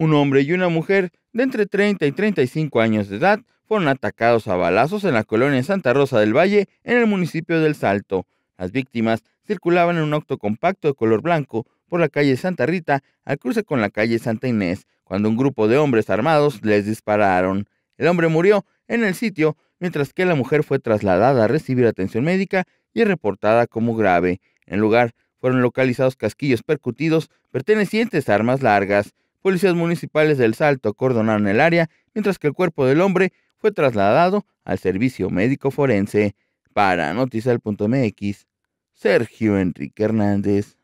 Un hombre y una mujer de entre 30 y 35 años de edad fueron atacados a balazos en la colonia Santa Rosa del Valle, en el municipio del Salto. Las víctimas circulaban en un octocompacto compacto de color blanco por la calle Santa Rita al cruce con la calle Santa Inés, cuando un grupo de hombres armados les dispararon. El hombre murió en el sitio, mientras que la mujer fue trasladada a recibir atención médica y reportada como grave. En el lugar fueron localizados casquillos percutidos pertenecientes a armas largas. Policías municipales del Salto acordonaron el área, mientras que el cuerpo del hombre fue trasladado al servicio médico forense. Para Noticial.mx, Sergio Enrique Hernández.